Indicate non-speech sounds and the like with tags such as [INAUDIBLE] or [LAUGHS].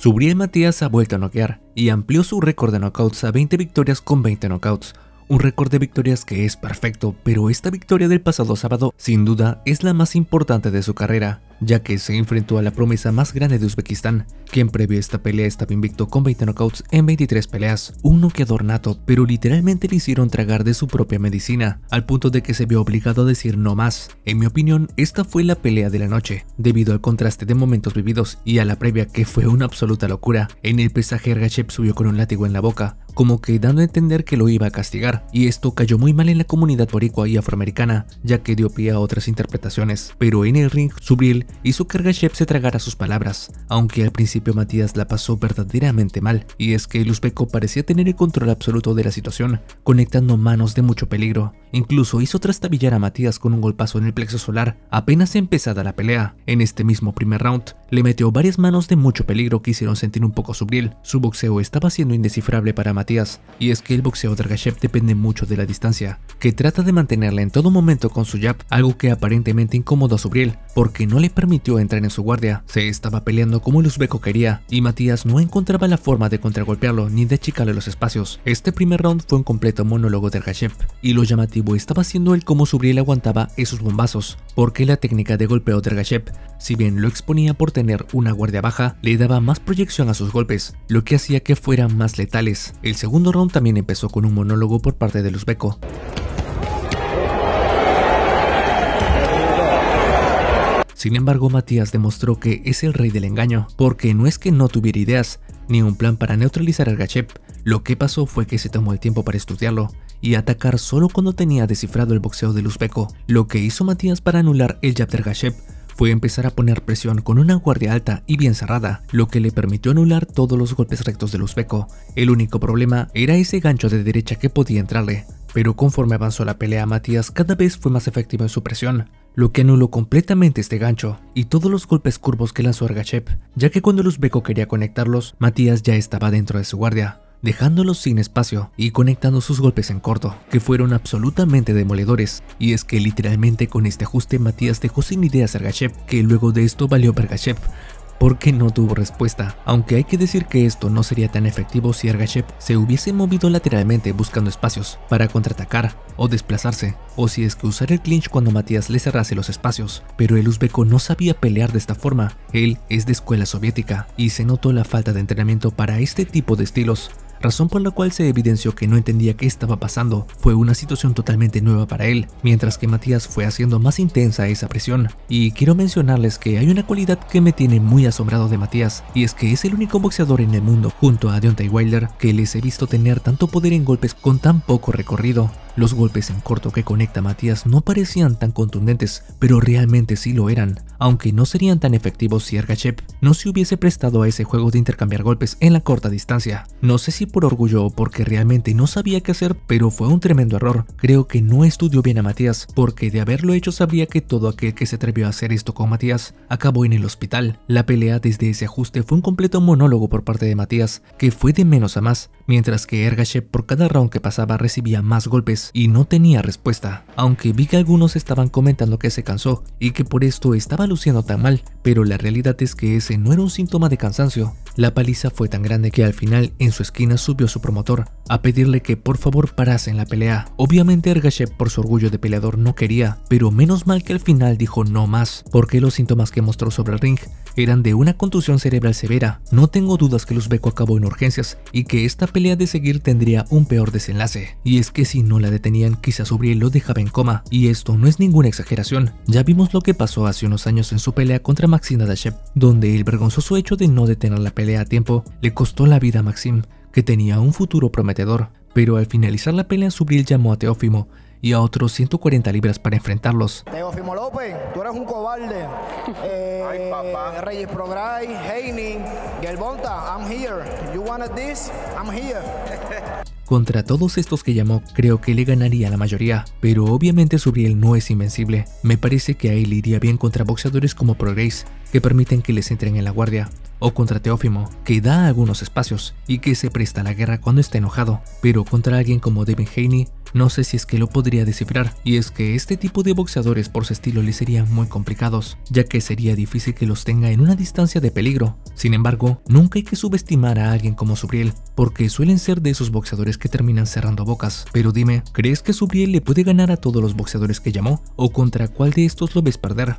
Subriel Matías ha vuelto a noquear y amplió su récord de knockouts a 20 victorias con 20 knockouts. Un récord de victorias que es perfecto, pero esta victoria del pasado sábado sin duda es la más importante de su carrera, ya que se enfrentó a la promesa más grande de Uzbekistán, quien previo a esta pelea estaba invicto con 20 knockouts en 23 peleas, un noqueador nato, pero literalmente le hicieron tragar de su propia medicina, al punto de que se vio obligado a decir no más. En mi opinión, esta fue la pelea de la noche, debido al contraste de momentos vividos y a la previa que fue una absoluta locura. En el pesaje Ergachev subió con un látigo en la boca, como que dando a entender que lo iba a castigar, y esto cayó muy mal en la comunidad boricua y afroamericana, ya que dio pie a otras interpretaciones, pero en el ring, Subril hizo que Argashev se tragara sus palabras, aunque al principio Matías la pasó verdaderamente mal, y es que el Uzbeko parecía tener el control absoluto de la situación, conectando manos de mucho peligro. Incluso hizo trastabillar a Matías con un golpazo en el plexo solar apenas empezada la pelea. En este mismo primer round, le metió varias manos de mucho peligro que hicieron sentir un poco su Su boxeo estaba siendo indescifrable para Matías, y es que el boxeo de Argashev depende mucho de la distancia, que trata de mantenerla en todo momento con su jab, algo que aparentemente Incomoda a su porque no le permitió entrar en su guardia. Se estaba peleando como el quería y Matías no encontraba la forma de contragolpearlo ni de achicarle los espacios. Este primer round fue un completo monólogo de Gashev y lo llamativo estaba siendo el cómo Subriel aguantaba esos bombazos, porque la técnica de golpeo del Gashev, si bien lo exponía por tener una guardia baja, le daba más proyección a sus golpes, lo que hacía que fueran más letales. El segundo round también empezó con un monólogo por parte del uzbeko. Sin embargo, Matías demostró que es el rey del engaño, porque no es que no tuviera ideas ni un plan para neutralizar al Gachep. lo que pasó fue que se tomó el tiempo para estudiarlo y atacar solo cuando tenía descifrado el boxeo del Uzbeko. Lo que hizo Matías para anular el jab del Gachep fue empezar a poner presión con una guardia alta y bien cerrada, lo que le permitió anular todos los golpes rectos del Uzbeko. El único problema era ese gancho de derecha que podía entrarle, pero conforme avanzó la pelea Matías cada vez fue más efectivo en su presión, lo que anuló completamente este gancho y todos los golpes curvos que lanzó Argachev, ya que cuando Luzbeco quería conectarlos, Matías ya estaba dentro de su guardia, dejándolos sin espacio y conectando sus golpes en corto, que fueron absolutamente demoledores. Y es que literalmente con este ajuste Matías dejó sin ideas a que luego de esto valió para Bergachev, porque no tuvo respuesta. Aunque hay que decir que esto no sería tan efectivo si Ergachev se hubiese movido lateralmente buscando espacios para contraatacar o desplazarse, o si es que usar el clinch cuando Matías le cerrase los espacios. Pero el uzbeko no sabía pelear de esta forma, él es de escuela soviética y se notó la falta de entrenamiento para este tipo de estilos, razón por la cual se evidenció que no entendía qué estaba pasando, fue una situación totalmente nueva para él, mientras que Matías fue haciendo más intensa esa presión. Y quiero mencionarles que hay una cualidad que me tiene muy asombrado de Matías, y es que es el único boxeador en el mundo, junto a Deontay Wilder, que les he visto tener tanto poder en golpes con tan poco recorrido. Los golpes en corto que conecta Matías no parecían tan contundentes, pero realmente sí lo eran, aunque no serían tan efectivos si Ergachev no se hubiese prestado a ese juego de intercambiar golpes en la corta distancia. No sé si por orgullo o porque realmente no sabía qué hacer, pero fue un tremendo error. Creo que no estudió bien a Matías, porque de haberlo hecho sabría que todo aquel que se atrevió a hacer esto con Matías acabó en el hospital. La pelea desde ese ajuste fue un completo monólogo por parte de Matías, que fue de menos a más, mientras que Ergachev por cada round que pasaba recibía más golpes y no tenía respuesta, aunque vi que algunos estaban comentando que se cansó y que por esto estaba luciendo tan mal, pero la realidad es que ese no era un síntoma de cansancio. La paliza fue tan grande que al final en su esquina subió su promotor a pedirle que por favor parasen la pelea. Obviamente Ergashev por su orgullo de peleador no quería, pero menos mal que al final dijo no más, porque los síntomas que mostró sobre el ring eran de una contusión cerebral severa. No tengo dudas que beco acabó en urgencias y que esta pelea de seguir tendría un peor desenlace. Y es que si no la detenían quizás sobre lo dejaba en coma, y esto no es ninguna exageración. Ya vimos lo que pasó hace unos años en su pelea contra Maxim Dadashev, donde el vergonzoso hecho de no detener la pelea a tiempo le costó la vida a Maxim, que tenía un futuro prometedor. Pero al finalizar la pelea, Subriel llamó a Teófimo, y a otros 140 libras para enfrentarlos. Teófimo López, tú eres un cobarde. [LAUGHS] Eh, Reyes Progray, Gelbonta, I'm here. You this, I'm here. [LAUGHS] Contra todos estos que llamó, creo que le ganaría la mayoría, pero obviamente riel no es invencible. Me parece que a él iría bien contra boxeadores como Prograce... que permiten que les entren en la guardia, o contra Teófimo, que da algunos espacios y que se presta a la guerra cuando está enojado, pero contra alguien como Devin Haney no sé si es que lo podría descifrar, y es que este tipo de boxeadores por su estilo le serían muy complicados, ya que sería difícil que los tenga en una distancia de peligro. Sin embargo, nunca hay que subestimar a alguien como Subriel, porque suelen ser de esos boxeadores que terminan cerrando bocas. Pero dime, ¿crees que Subriel le puede ganar a todos los boxeadores que llamó? ¿O contra cuál de estos lo ves perder?